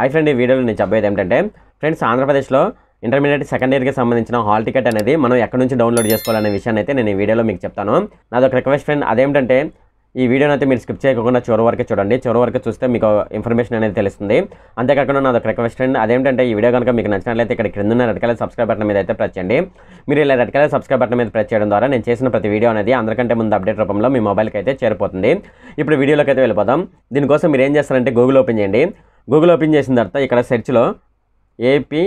high friend ఈ వీడియోలో నేను చెప్పేది ఏంటంటే ఫ్రెండ్స్ ఆంధ్రప్రదేశ్లో ఇంటర్మీడియట్ సెకండ్ ఇయర్కి సంబంధించిన హాల్ టికెట్ అనేది మనం ఎక్కడి నుంచి డౌన్లోడ్ చేసుకోవాలనే విషయాన్ని అయితే నేను ఈ వీడియోలో మీకు చెప్తాను ఒక రిక్వెస్ట్ ఫ్రెండ్ అదేంటంటే ఈ వీడియోని అయితే మీరు స్కిప్ చేయకుండా చొరవ వరకు చూడండి చొరవ వరకు చూస్తే మీకు ఇన్ఫర్మేషన్ అనేది తెలుస్తుంది అంతేకాకుండా నాదొక రిక్వెస్ట్ ఫ్రెండ్ అదేంటంటే ఈ వీడియో కనుక మీకు నచ్చినట్లయితే ఇక్కడ క్రింద ఉన్న రెడ్ కలర్ సబ్స్క్రైబ్ బటన్ మీద అయితే ప్రెస్ చేయండి మీరు ఇలా రెడ్ కలర్ సబ్స్క్రైబ్ బటన్ మీద ప్రెస్ చేయడం ద్వారా నేను చేసిన ప్రతి వీడియో అనేది అందరికంటే ముందు అప్డేట్ రూపంలో మీ మొబైల్కి అయితే చేరిపోతుంది ఇప్పుడు వీడియోలోకి అయితే వెళ్ళిపోదాం దీనికోసం మీరు ఏం చేస్తారంటే గూగుల్ ఓపెన్ చేయండి గూగుల్ ఓపెన్ చేసిన తర్వాత ఇక్కడ సెర్చ్లో ఏపీ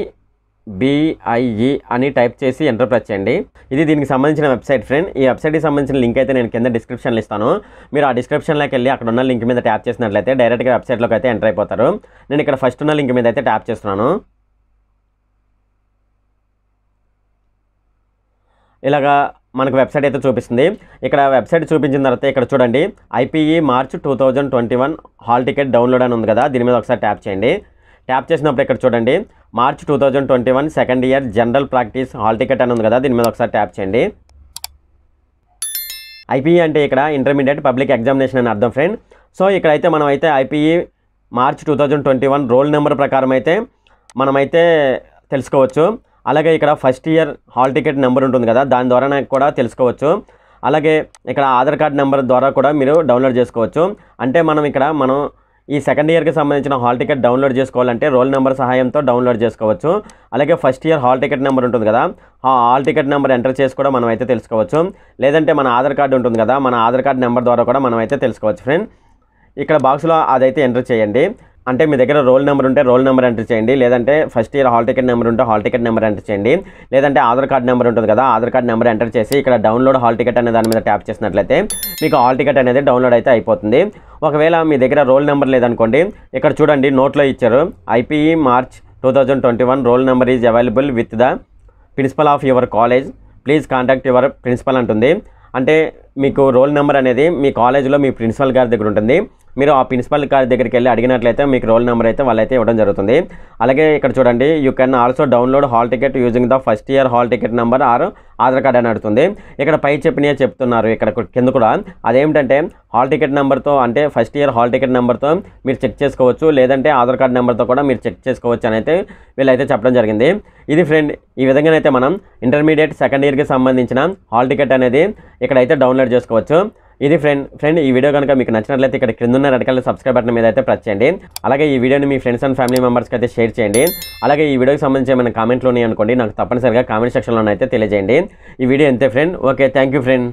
బిఐఈ e అని టైప్ చేసి ఎంటర్ ప్రెస్ చేయండి ఇది దీనికి సంబంధించిన వెబ్సైట్ ఫ్రెండ్ ఈ వెబ్సైట్కి సంబంధించిన లింక్ అయితే నేను కింద డిస్క్రిప్షన్లో ఇస్తాను మీరు ఆ డిస్క్రిప్షన్లోకి వెళ్ళి అక్కడ ఉన్న లింక్ మీద ట్యాప్ చేసినట్లయితే డైరెక్ట్గా వెబ్సైట్లోకి అయితే ఎంటర్ అయిపోతారు నేను ఇక్కడ ఫస్ట్ ఉన్న లింక్ మీద అయితే ట్యాప్ చేస్తున్నాను ఇలాగా మనకు వెబ్సైట్ అయితే చూపిస్తుంది ఇక్కడ వెబ్సైట్ చూపించిన తర్వాత ఇక్కడ చూడండి IPE March two thousand twenty one hall ticket download అని ఉంది కదా దీని మీద ఒకసారి ట్యాప్ చేయండి ట్యాప్ చేసినప్పుడు ఇక్కడ చూడండి March two thousand twenty one second year general practice hall ticket అని ఉంది కదా దీని మీద ఒకసారి ట్యాప్ చేయండి ఐపీఈ అంటే ఇక్కడ ఇంటర్మీడియట్ పబ్లిక్ ఎగ్జామినేషన్ అని అర్థం ఫ్రెండ్ సో ఇక్కడైతే మనం అయితే IPE March two thousand twenty one roll number ప్రకారం అయితే మనమైతే తెలుసుకోవచ్చు అలాగే ఇక్కడ first year hall ticket number ఉంటుంది కదా దాని ద్వారా నాకు కూడా తెలుసుకోవచ్చు అలాగే ఇక్కడ ఆధార్ కార్డ్ నెంబర్ ద్వారా కూడా మీరు డౌన్లోడ్ చేసుకోవచ్చు అంటే మనం ఇక్కడ మనం ఈ సెకండ్ ఇయర్కి సంబంధించిన హాల్ టికెట్ డౌన్లోడ్ చేసుకోవాలంటే రోల్ నెంబర్ సహాయంతో డౌన్లోడ్ చేసుకోవచ్చు అలాగే first year hall ticket number ఉంటుంది కదా ఆ హాల్ టికెట్ నెంబర్ ఎంటర్ చేసి కూడా మనం అయితే తెలుసుకోవచ్చు లేదంటే మన ఆధార్ కార్డు ఉంటుంది కదా మన ఆధార్ కార్డ్ నెంబర్ ద్వారా కూడా మనం అయితే తెలుసుకోవచ్చు ఫ్రెండ్ ఇక్కడ బాక్స్లో అదైతే ఎంటర్ చేయండి అంటే మీ దగ్గర రోల్ నెంబర్ ఉంటే రోల్ నెంబర్ ఎంటర్ చేయండి లేదంటే first year hall ticket number ఉంటే హాల్ టికెట్ నెంబర్ ఎంటర్ చేయండి లేదంటే ఆధార్ కార్డ్ నెంబర్ ఉంటుంది కదా ఆధార్ కార్డ్ నెంబర్ ఎంటర్ చేసి ఇక్కడ డౌన్లోడ్ హాల్ టికెట్ అనే దాని మీద ట్యాప్ చేసినట్లయితే మీకు హాల్ టికెట్ అనేది డౌన్లోడ్ అయితే అయిపోతుంది ఒకవేళ మీ దగ్గర రోల్ నెంబర్ లేదనుకోండి ఇక్కడ చూడండి నోట్లో ఇచ్చారు IPE March two thousand twenty one roll number is available with the principal of your college please contact your principal అంటుంది అంటే మీకు రోల్ నెంబర్ అనేది మీ కాలేజీలో మీ ప్రిన్సిపల్ గారి దగ్గర ఉంటుంది మీరు ఆ ప్రిన్సిపల్ దగ్గరికి వెళ్ళి అడిగినట్లయితే మీకు రోల్ నెంబర్ అయితే వాళ్ళైతే ఇవ్వడం జరుగుతుంది అలాగే ఇక్కడ చూడండి you can also download hall ticket using the first year hall ticket number or Aadhaar card అని అడుగుతుంది ఇక్కడ పై చెప్పినయే చెప్తున్నారు ఇక్కడ కింద కూడా అదేమిటంటే హాల్ టికెట్ నెంబర్తో అంటే ఫస్ట్ ఇయర్ హాల్ టికెట్ నెంబర్తో మీరు చెక్ చేసుకోవచ్చు లేదంటే ఆధార్ కార్డ్ నెంబర్తో కూడా మీరు చెక్ చేసుకోవచ్చు అని అయితే వీళ్ళైతే చెప్పడం జరిగింది ఇది ఫ్రెండ్ ఈ విధంగానైతే మనం ఇంటర్మీడియట్ సెకండ్ ఇయర్కి సంబంధించిన హాల్ టికెట్ అనేది ఇక్కడైతే డౌన్లోడ్ చేసుకోవచ్చు ఇది ఫ్రెండ్ ఫ్రెండ్ ఈ వీడియో కనుక మీకు నచ్చినట్లయితే ఇక్కడ కింద ఉన్న రెడ్ కలర్ సబ్స్క్రైబ్ బటన్ మీద అయితే ప్రెస్ చేయండి అలాగే ఈ వీడియోని మీ ఫ్రెండ్స్ అండ్ ఫ్యామిలీ మెంబర్స్కి అయితే షేర్ చేయండి అలాగే ఈ వీడియోకి సంబంధించి ఏమైనా కామెంట్లోనే అనుకోండి నాకు తప్పనిసరిగా కామెంట్ సెక్షన్లోనైతే అయితే తెలియజేయండి ఈ వీడియో అంతే ఫ్రెండ్ ఓకే థ్యాంక్ ఫ్రెండ్